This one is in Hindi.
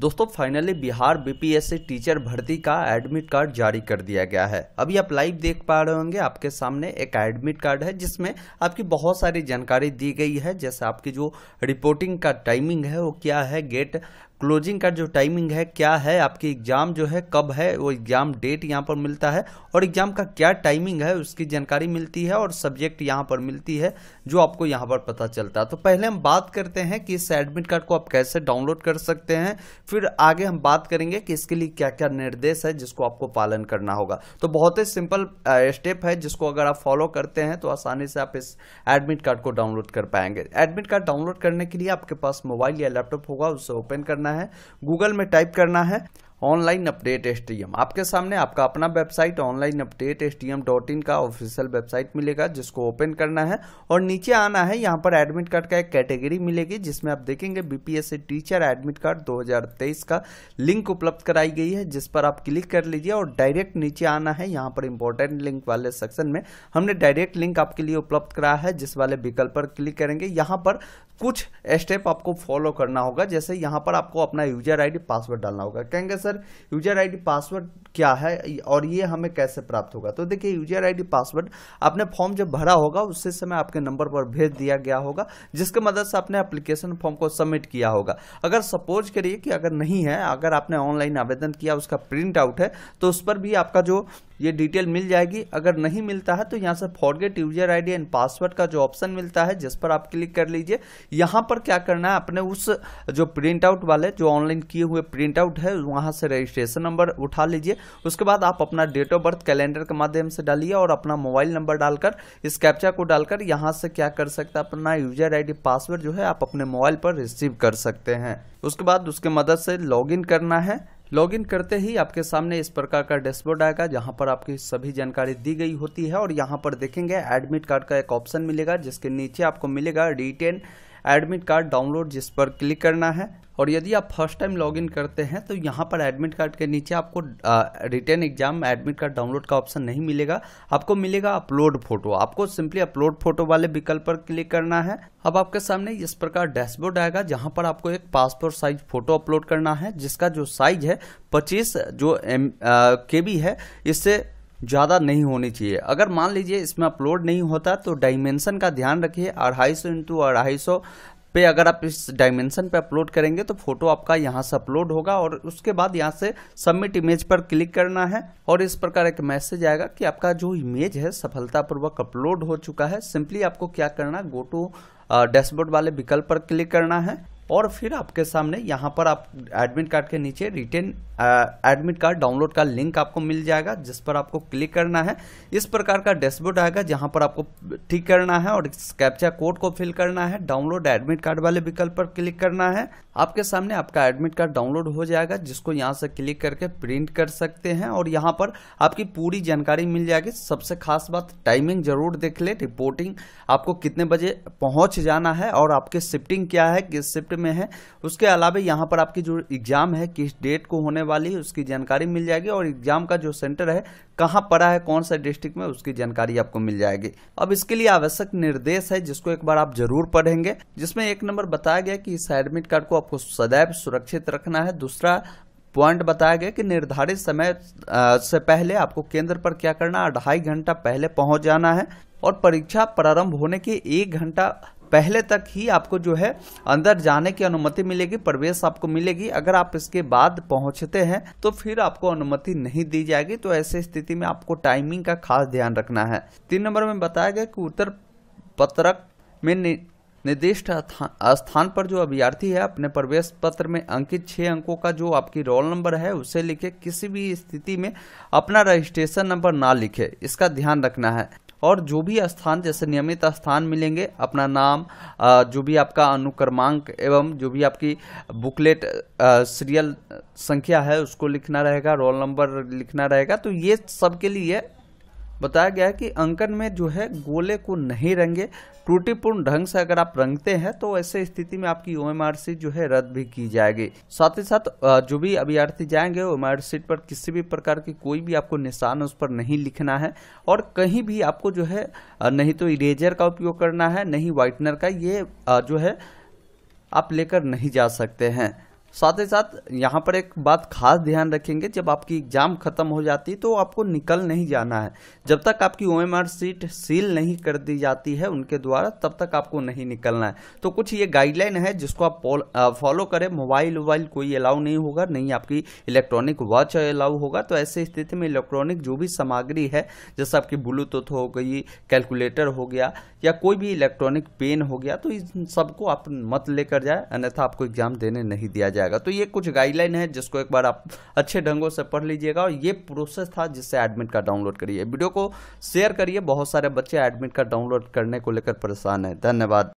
दोस्तों फाइनली बिहार बीपीएससी टीचर भर्ती का एडमिट कार्ड जारी कर दिया गया है अभी आप लाइव देख पा रहे होंगे आपके सामने एक एडमिट कार्ड है जिसमें आपकी बहुत सारी जानकारी दी गई है जैसे आपकी जो रिपोर्टिंग का टाइमिंग है वो क्या है गेट क्लोजिंग का जो टाइमिंग है क्या है आपकी एग्ज़ाम जो है कब है वो एग्ज़ाम डेट यहाँ पर मिलता है और एग्ज़ाम का क्या टाइमिंग है उसकी जानकारी मिलती है और सब्जेक्ट यहाँ पर मिलती है जो आपको यहाँ पर पता चलता है तो पहले हम बात करते हैं कि इस एडमिट कार्ड को आप कैसे डाउनलोड कर सकते हैं फिर आगे हम बात करेंगे कि इसके लिए क्या क्या निर्देश है जिसको आपको पालन करना होगा तो बहुत ही सिंपल स्टेप है जिसको अगर आप फॉलो करते हैं तो आसानी से आप इस एडमिट कार्ड को डाउनलोड कर पाएंगे एडमिट कार्ड डाउनलोड करने के लिए आपके पास मोबाइल या लैपटॉप होगा उसे ओपन करना करना है गूगल में टाइप करना है ऑनलाइन अपडेट एस आपके सामने आपका अपना वेबसाइट ऑनलाइन अपडेट एस का ऑफिशियल वेबसाइट मिलेगा जिसको ओपन करना है और नीचे आना है यहाँ पर एडमिट कार्ड का एक कैटेगरी मिलेगी जिसमें आप देखेंगे बीपीएससी टीचर एडमिट कार्ड 2023 का लिंक उपलब्ध कराई गई है जिस पर आप क्लिक कर लीजिए और डायरेक्ट नीचे आना है यहाँ पर इंपॉर्टेंट लिंक वाले सेक्शन में हमने डायरेक्ट लिंक आपके लिए उपलब्ध कराया है जिस वाले विकल्प पर क्लिक करेंगे यहाँ पर कुछ स्टेप आपको फॉलो करना होगा जैसे यहाँ पर आपको अपना यूजर आईडी पासवर्ड डालना होगा कहेंगे सर यूजर आईडी पासवर्ड क्या है और ये हमें कैसे प्राप्त होगा तो देखिए यूजर आईडी पासवर्ड आपने फॉर्म जब भरा होगा उससे समय आपके नंबर पर भेज दिया गया होगा जिसके मदद से आपने एप्लीकेशन फॉर्म को सबमिट किया होगा अगर सपोज करिए कि अगर नहीं है अगर आपने ऑनलाइन आवेदन किया उसका प्रिंट आउट है तो उस पर भी आपका जो ये डिटेल मिल जाएगी अगर नहीं मिलता है तो यहाँ से forget user ID and password का जो ऑप्शन मिलता है जिस पर आप क्लिक कर लीजिए यहाँ पर क्या करना है अपने उस जो प्रिंट आउट वाले जो ऑनलाइन किए हुए प्रिंट आउट है वहाँ से रजिस्ट्रेशन नंबर उठा लीजिए उसके बाद आप अपना डेट ऑफ बर्थ कैलेंडर के माध्यम से डालिए और अपना मोबाइल नंबर डालकर इस कैप्चा को डालकर यहाँ से क्या कर सकते हैं अपना यूजर आई पासवर्ड जो है आप अपने मोबाइल पर रिसीव कर सकते हैं उसके बाद उसके मदद से लॉग करना है लॉगिन करते ही आपके सामने इस प्रकार का डैशबोर्ड आएगा जहां पर आपकी सभी जानकारी दी गई होती है और यहां पर देखेंगे एडमिट कार्ड का एक ऑप्शन मिलेगा जिसके नीचे आपको मिलेगा रिटेन एडमिट कार्ड डाउनलोड जिस पर क्लिक करना है और यदि आप फर्स्ट टाइम लॉगिन करते हैं तो यहाँ पर एडमिट कार्ड के नीचे आपको written exam admit card download का ऑप्शन नहीं मिलेगा आपको मिलेगा अपलोड फोटो आपको सिंपली अपलोड फोटो वाले विकल्प पर क्लिक करना है अब आपके सामने इस प्रकार डैशबोर्ड आएगा जहां पर आपको एक पासपोर्ट साइज फोटो अपलोड करना है जिसका जो साइज है पच्चीस जो एम के बी है इससे ज़्यादा नहीं होनी चाहिए अगर मान लीजिए इसमें अपलोड नहीं होता तो डायमेंशन का ध्यान रखिए अढ़ाई सौ इंटू अढ़ाई सौ पे अगर आप इस डायमेंशन पे अपलोड करेंगे तो फोटो आपका यहाँ से अपलोड होगा और उसके बाद यहाँ से सबमिट इमेज पर क्लिक करना है और इस प्रकार एक मैसेज आएगा कि आपका जो इमेज है सफलतापूर्वक अपलोड हो चुका है सिंपली आपको क्या करना गो टू डैशबोर्ड वाले विकल्प पर क्लिक करना है और फिर आपके सामने यहाँ पर आप एडमिट कार्ड के नीचे रिटेन एडमिट कार्ड डाउनलोड का लिंक आपको मिल जाएगा जिस पर आपको क्लिक करना है इस प्रकार का डैशबोर्ड आएगा जहाँ पर आपको ठीक करना है और कैप्चा कोड को फिल करना है डाउनलोड एडमिट कार्ड वाले विकल्प पर क्लिक करना है आपके सामने आपका एडमिट कार्ड डाउनलोड हो जाएगा जिसको यहाँ से क्लिक करके प्रिंट कर सकते हैं और यहाँ पर आपकी पूरी जानकारी मिल जाएगी सबसे खास बात टाइमिंग जरूर देख ले रिपोर्टिंग आपको कितने बजे पहुँच जाना है और आपकी शिफ्टिंग क्या है किस शिफ्ट में है उसके अलावा यहाँ पर आपकी जो एग्ज़ाम है किस डेट को होने वाली है उसकी जानकारी मिल जाएगी और एग्ज़ाम का जो सेंटर है कहाँ पड़ा है कौन सा डिस्ट्रिक्ट में उसकी जानकारी आपको मिल जाएगी अब इसके लिए आवश्यक निर्देश है जिसको एक बार आप जरूर पढ़ेंगे जिसमें एक नंबर बताया गया कि इस एडमिट कार्ड को आपको सदैव सुरक्षित रखना है दूसरा पॉइंट बताया गया कि निर्धारित समय से पहले आपको केंद्र पर क्या करना है ढाई घंटा पहले पहुंच जाना है और परीक्षा प्रारंभ होने के एक घंटा पहले तक ही आपको जो है अंदर जाने की अनुमति मिलेगी प्रवेश आपको मिलेगी अगर आप इसके बाद पहुंचते हैं तो फिर आपको अनुमति नहीं दी जाएगी तो ऐसे स्थिति में आपको टाइमिंग का खास ध्यान रखना है तीन नंबर में बताया गया कि उत्तर पत्रक में निर्दिष्ट स्थान पर जो अभ्यर्थी है अपने प्रवेश पत्र में अंकित छः अंकों का जो आपकी रोल नंबर है उसे लिखे किसी भी स्थिति में अपना रजिस्ट्रेशन नंबर ना लिखे इसका ध्यान रखना है और जो भी स्थान जैसे नियमित स्थान मिलेंगे अपना नाम जो भी आपका अनुक्रमांक एवं जो भी आपकी बुकलेट सीरियल संख्या है उसको लिखना रहेगा रोल नंबर लिखना रहेगा तो ये सबके लिए बताया गया है कि अंकन में जो है गोले को नहीं रंगे त्रुटिपूर्ण ढंग से अगर आप रंगते हैं तो ऐसे स्थिति में आपकी ओ जो है रद्द भी की जाएगी साथ ही साथ जो भी अभ्यर्थी जाएंगे ओ सीट पर किसी भी प्रकार की कोई भी आपको निशान उस पर नहीं लिखना है और कहीं भी आपको जो है नहीं तो इरेजर का उपयोग करना है नहीं व्हाइटनर का ये जो है आप लेकर नहीं जा सकते हैं साथ ही साथ यहाँ पर एक बात खास ध्यान रखेंगे जब आपकी एग्ज़ाम ख़त्म हो जाती है तो आपको निकल नहीं जाना है जब तक आपकी ओ सीट सील नहीं कर दी जाती है उनके द्वारा तब तक आपको नहीं निकलना है तो कुछ ये गाइडलाइन है जिसको आप फॉलो करें मोबाइल वोबाइल कोई अलाउ नहीं होगा नहीं आपकी इलेक्ट्रॉनिक वॉच अलाउ होगा तो ऐसी स्थिति में इलेक्ट्रॉनिक जो भी सामग्री है जैसे आपकी ब्लूटूथ हो गई कैलकुलेटर हो गया या कोई भी इलेक्ट्रॉनिक पेन हो गया तो इन सबको आप मत लेकर जाए अन्यथा आपको एग्ज़ाम देने नहीं दिया जाए जाएगा तो ये कुछ गाइडलाइन है जिसको एक बार आप अच्छे ढंगों से पढ़ लीजिएगा और ये प्रोसेस था जिससे एडमिट कार्ड डाउनलोड करिए वीडियो को शेयर करिए बहुत सारे बच्चे एडमिट कार्ड डाउनलोड करने को लेकर परेशान है धन्यवाद